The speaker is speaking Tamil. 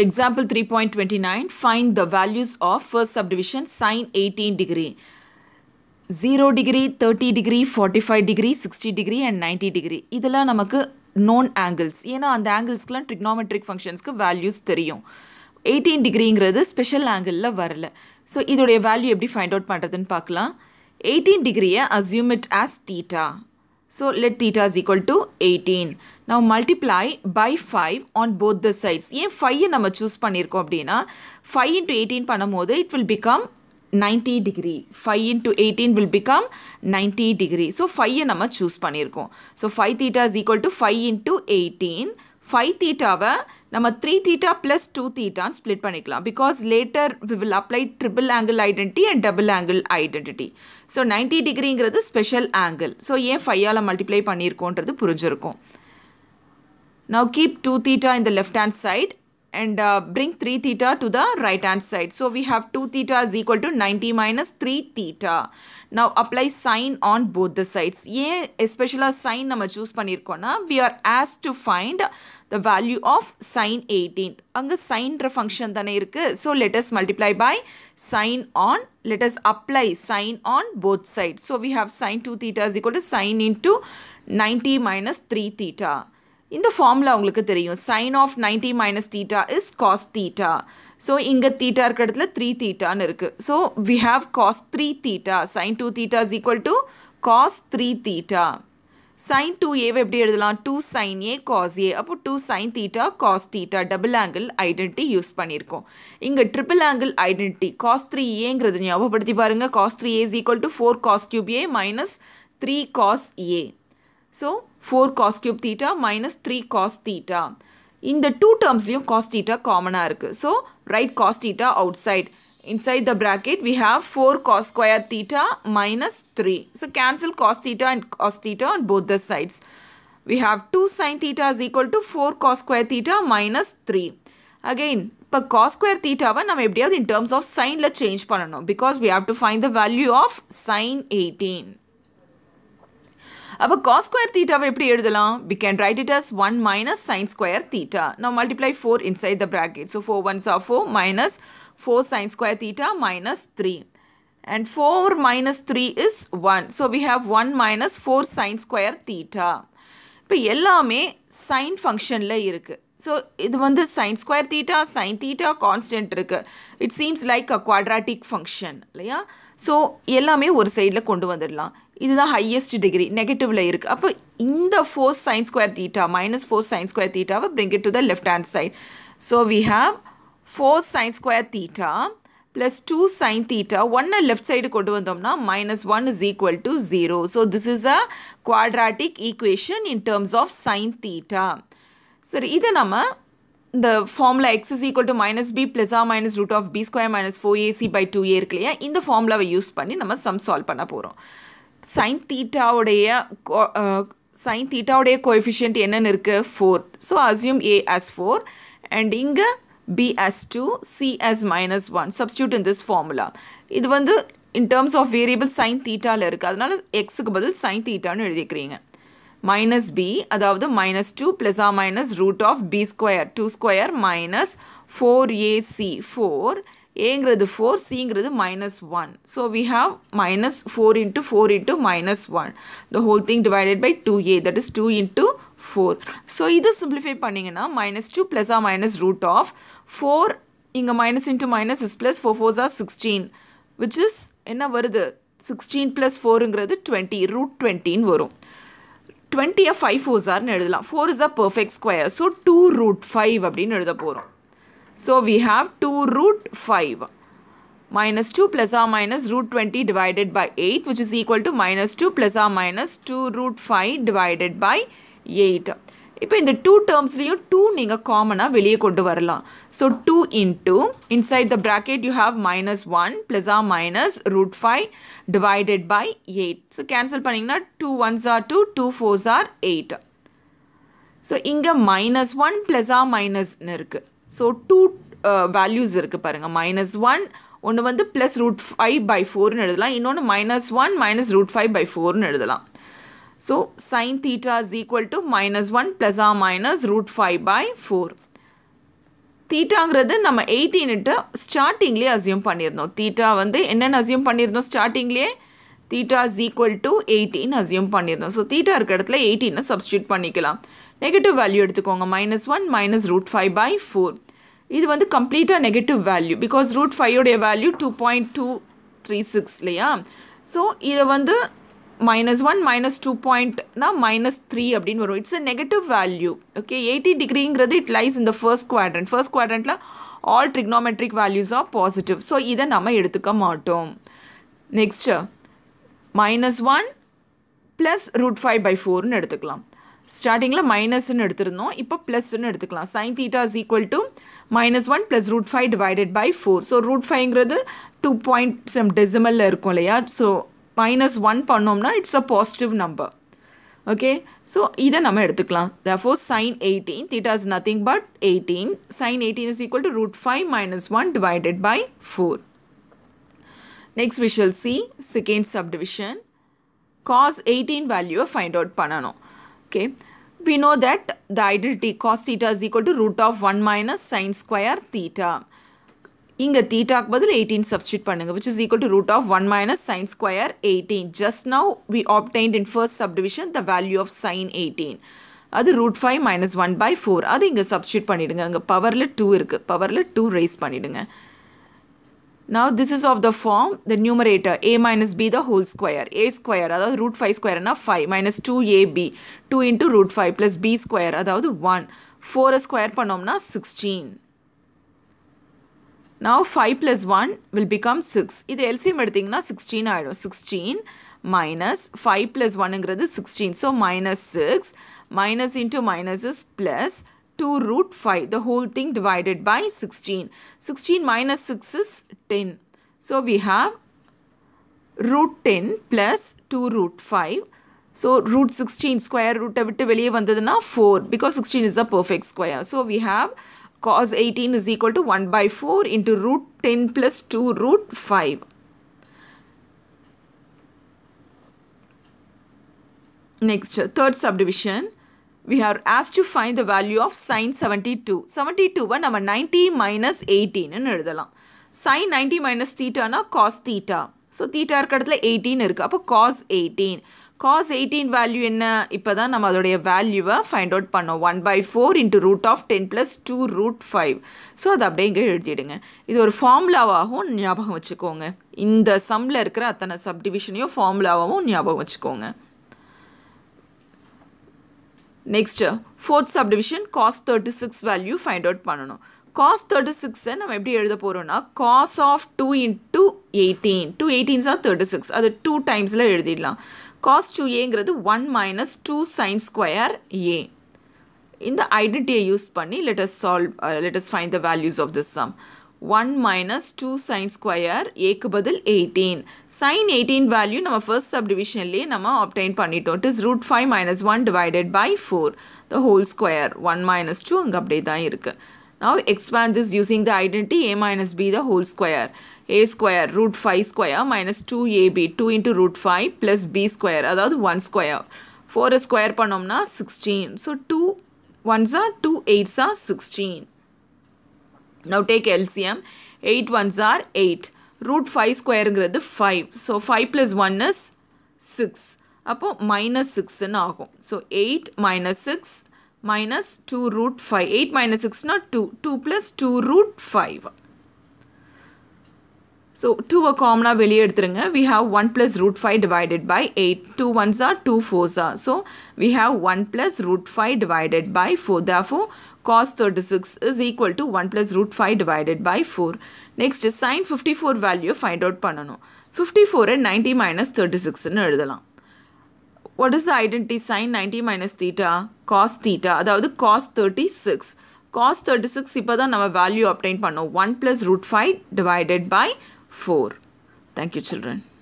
Example 3.29, find the values of first subdivision sine 18 degree. 0 degree, 30 degree, 45 degree, 60 degree and 90 degree. இதெல்லாம் நமக்கு known angles. ஏனா அந்த ஆங்கிள்ஸ்க்கெலாம் trigonometric functionsக்கு values தெரியும் 18 degree டிகிரிங்கிறது special ஆங்கிளில் வரல so இதுடைய value எப்படி find out பண்ணுறதுன்னு பார்க்கலாம் 18 degree assume it as theta So let theta is equal to 18. Now multiply by 5 on both the sides. ஏன் 5 நம்ம choose பண்ணிருக்கோம் அப்படியினா, 5 into 18 பண்ணமோது it will become 90 degree 5 into 18 will become 90 degree so 5 நம்ம choose பண்ணிருக்கோம் so 5 theta is equal to 5 into 18 five தீட்டாவை நம்ம த்ரீ தீட்டா ப்ளஸ் டூ தீட்டான்னு ஸ்ப்ளிட் பண்ணிக்கலாம் because later we will apply triple angle identity and double angle identity so ninety டிகிரிங்கிறது ஸ்பெஷல் ஆங்கிள் ஸோ ஏன் ஃபையால் மல்டிப்ளை பண்ணியிருக்கோன்றது புரிஞ்சிருக்கும் நவ் கீப் டூ தீட்டா இந்த left hand side and uh, bring 3 theta to the right hand side. So we have 2 theta is equal to 90 minus 3 theta. Now apply sine on both the sides. ஏன் especially sine nama choose பண்ணிருக்கோன்னா we are asked to find the value of sine 18. அங்கு sineன்ற function தனை irukku. So let us multiply by sine on, let us apply sine on both sides. So we have sine 2 theta is equal to sine into 90 minus 3 theta. இந்த ஃபார்முலா உங்களுக்கு தெரியும் sine of ninety minus theta is cos theta so இங்கே தீட்டா இருக்கிற இடத்துல த்ரீ தீட்டான்னு இருக்குது so we have cos three theta sine two theta is equal to cos three theta sine two ஏவை எப்படி எழுதலாம் two sine A cos A அப்போ two sine theta cos theta double angle identity use பண்ணியிருக்கோம் இங்கே triple angle identity cos three ஏங்கிறது ஞாபகப்படுத்தி பாருங்கள் cos three A is equal to four cos cube A minus three cos A so four cos cube theta minus three cos theta இந்த டூ டேர்ம்ஸ்லேயும் காஸ் தீட்டா காமனாக இருக்குது so write cos theta outside inside the bracket we have four cos square theta minus three so cancel cos theta and cos theta and both the sides we have two sine theta is equal to four cos square theta minus three again இப்போ காஸ் ஸ்கொயர் தீட்டாவை நம்ம எப்படியாவது இன் டேர்ம்ஸ் ஆஃப் சைனில் சேஞ்ச் பண்ணணும் because we have to find the value of sine eighteen அப்போ காஸ் ஸ்கொயர் தீட்டாவை எப்படி எழுதலாம் we can write it as one minus sine square theta நான் multiply four inside the bracket so four ones of four minus four sine square theta minus three and four minus three is one so we have one minus four sin square theta இப்போ எல்லாமே சைன் ஃபங்க்ஷனில் இருக்குது ஸோ இது வந்து sine square theta sine theta constant இருக்குது it seems like a quadratic function இல்லையா ஸோ எல்லாமே ஒரு சைடில் கொண்டு வந்துடலாம் இதுதான் ஹையஸ்ட் டிகிரி நெகட்டிவ்ல இருக்குது அப்போ இந்த four sine square theta minus four sine square தீட்டாவை bring it to the left hand side so we have four sine square theta plus two sine theta ஒன்னை லெஃப்ட் சைடு கொண்டு வந்தோம்னா minus one is equal to zero so this is a quadratic equation in terms of sine theta சரி இதை நம்ம இந்த ஃபார்மில் X is equal to minus B plus or minus root of B square minus four AC by two A இருக்கு இல்லையா இந்த ஃபார்முலாவை யூஸ் பண்ணி நம்ம சம் சால்வ் பண்ண போகிறோம் சைன் தீட்டாவுடைய சைன் தீட்டாவுடைய கோஎஃபிஷியன்ட் என்னென்னு இருக்குது four so assume A as four and இங்கே B as two C as minus one substitute in this formula இது வந்து in terms of variable sine தீட்டாவில் இருக்குது அதனால் எக்ஸுக்கு பதில் சைன் தீட்டான்னு எழுதிக்கிறீங்க மைனஸ் பி அதாவது minus two plus or minus root of B square two square minus four AC four ஏங்கிறது ஃபோர் சிங்கிறது minus one so we have minus four into four into minus one the whole thing divided by two A that is two into four so இது சிம்பிளிஃபை பண்ணிங்கன்னா minus two plus or minus root of four இங்கே minus into minus is plus four fours are sixteen which is என்ன வருது சிக்ஸ்டீன் ப்ளஸ் ஃபோருங்கிறது டுவெண்ட்டி ரூட் டுவெண்ட்டின்னு வரும் டுவெண்ட்டியை ஃபைவ் ஆர்னு எழுதலாம் four is a perfect square so two root five அப்படின்னு எழுத போகிறோம் So we have 2 root 5 minus 2 plus or minus root 20 divided by 8 which is equal to minus 2 plus or minus 2 root 5 divided by 8. இப்போ இந்த டூ டேர்ம்ஸ்லேயும் டூ நீங்கள் காமனாக வெளியே கொண்டு வரலாம் so two into inside the bracket you have minus one plus or minus root five divided by eight so cancel பண்ணிங்கன்னா two ones are two two fours are eight so இங்கே மைனஸ் ஒன் ப்ளஸ் ஆர் மைனஸ்னு இருக்குது ஸோ டூ வேல்யூஸ் uh, இருக்குது பாருங்கள் மைனஸ் ஒன் ஒன்று வந்து ப்ளஸ் ரூட் ஃபைவ் பை ஃபோர்னு எழுதலாம் இன்னொன்று minus one minus root five by ஃபோர்னு எழுதலாம் so sine theta is equal to minus one plus or minus root five by four தீட்டாங்கிறது நம்ம எயிட்டீன்ட்டு ஸ்டார்டிங்லேயே அசியூம் பண்ணியிருந்தோம் தீட்டா வந்து என்னென்ன அசியூம் பண்ணியிருந்தோம் ஸ்டார்டிங்லேயே theta is equal to eighteen assume பண்ணியிருந்தோம் ஸோ தீட்டா இருக்கிற இடத்துல எயிட்டீனை சப்ஸ்டியூட் பண்ணிக்கலாம் நெகட்டிவ் வேல்யூ எடுத்துக்கோங்க minus one minus root five by four இது வந்து கம்ப்ளீட்டாக நெகட்டிவ் வேல்யூ பிகாஸ் ரூட் ஃபைவோடைய value two point two three six இல்லையா ஸோ இதை வந்து மைனஸ் ஒன் மைனஸ் டூ பாயிண்ட்னா மைனஸ் த்ரீ அப்படின்னு வரும் it's a negative value okay eighty டிகிரிங்கிறது இட் லைஸ் இந்த ஃபர்ஸ்ட் குவாட்ரண்ட் ஃபர்ஸ்ட் குவாட்ரண்ட்டில் all trigonometric values are positive so இதை நம்ம எடுத்துக்க மாட்டோம் next minus one plus root five by ஃபோர்னு எடுத்துக்கலாம் ஸ்டார்டிங்கில் மைனஸ்ன்னு எடுத்திருந்தோம் இப்போ ப்ளஸ்ன்னு எடுத்துக்கலாம் sine theta is equal to minus one plus root five divided by four so root ஃபைவ்ங்கிறது டூ பாயிண்ட் செம் டெசிமலில் இருக்கும் இல்லையா ஸோ மைனஸ் ஒன் பண்ணோம்னா it's a positive number okay so இதை நம்ம எடுத்துக்கலாம் the four sine eighteen theta is nothing but eighteen sign eighteen is equal to root five minus one divided by four next we shall see second subdivision cos eighteen வேல்யூவை ஃபைண்ட் அவுட் பண்ணணும் Okay, we know that the identity cos theta is equal to root of 1 minus sin square theta. இங்க தீட்டாக்கு பதில் 18 substitute பண்ணுங்க which is equal to root of 1 minus sin square 18. Just now we obtained in first subdivision the value of sin 18. அது root 5 minus 1 by 4 அது இங்க substitute பண்ணிடுங்க அங்கே powerல 2 இருக்கு powerல 2 raise பண்ணிடுங்க Now this is of the form the numerator a minus b the whole square a square அதாவது root 5 squareனா 5 minus 2ab 2 into root 5 plus b square அதாவது 1 4 square பண்ணோம்னா 16 Now 5 plus 1 will become 6 இது LCM எடுத்தீங்கன்னா 16 ஆகிடும் 16 minus 5 plus 1ங்கிறது 16 so minus 6 minus into minus is plus 2 2 root 5, the whole thing divided by 16. 16 minus 6 is 10. So we have root 10 plus 2 root 5. So root 16 square root விட்டு வெளியே வந்ததுன்னா 4 because 16 is a perfect square. So we have cos 18 is equal to 1 by 4 into root 10 plus 2 root 5. Next, third subdivision. we are asked to find the value of sin 72. 72 நம்ம 90 minus 18 எழுதலாம் sin 90 minus theta நா cos theta. ஸோ தீட்டா இருக்க இடத்துல எயிட்டீன் இருக்குது அப்போ cos eighteen cos eighteen value என்ன இப்போ தான் நம்ம அதோடைய வேல்யூவை ஃபைண்ட் அவுட் பண்ணோம் one by four into root of ten plus two root five so அதை அப்படியே இங்கே எழுதிடுங்க இது ஒரு ஃபார்முலாவாகவும் ஞாபகம் வச்சுக்கோங்க இந்த சம்மில் இருக்கிற அத்தனை சப்டிவிஷனையும் ஃபார்முலாவாகவும் ஞாபகம் வச்சுக்கோங்க next fourth subdivision cos thirty six value find out பண்ணணும் காஸ் தேர்ட்டி சிக்ஸை நம்ம எப்படி எழுத போகிறோம்னா cos of two into eighteen two எயிட்டீன்ஸாக தேர்ட்டி சிக்ஸ் அது டூ டைம்ஸில் எழுதிடலாம் காஸ் டூ ஏங்கிறது one minus two sin square A இந்த ஐடென்டிட்டியை யூஸ் பண்ணி let's solve let's find the values of this sum one minus two sin square ஏக்கு பதில் எயிட்டீன் சைன் எயிட்டீன் வேல்யூ நம்ம ஃபர்ஸ்ட் சப்டிவிஷன்லேயே நம்ம ஆப்டைன் பண்ணிட்டோம் it is root five minus one divided by four the whole square one minus two அங்கே அப்படியே தான் இருக்குது now expand this using the identity A minus B the whole square A square root five square minus two AB two into root five plus B square அதாவது ஒன் ஸ்கொயர் ஃபோரை ஸ்கொயர் பண்ணோம்னா சிக்ஸ்டீன் ஸோ டூ ஒன்ஸா டூ எயிட்ஸா sixteen Now take LCM. 8 ones are 8. Root 5 squareங்கிறது 5. So 5 plus 1 is 6. அப்போ minus 6 ஆகும். So 8 minus 6 minus 2 root 5. 8 minus 6 not 2. 2 plus 2 root 5. So டூவை காமனாக வெளியே எடுத்துருங்க we have one plus root five divided by eight two ones are two ஃபோர்ஸா so we have one plus root five divided by four therefore cos thirty six is equal to one plus root five divided by four next sin fifty four value find out பண்ணணும் ஃபிஃப்டி ஃபோரை நைன்ட்டி மைனஸ் தேர்ட்டி சிக்ஸ்னு எழுதலாம் what is identity sin ninety minus theta cos theta அதாவது cos thirty six cos thirty six இப்போ தான் நம்ம வேல்யூ அப்டைன் பண்ணோம் one plus root five divided by 4. Thank you children.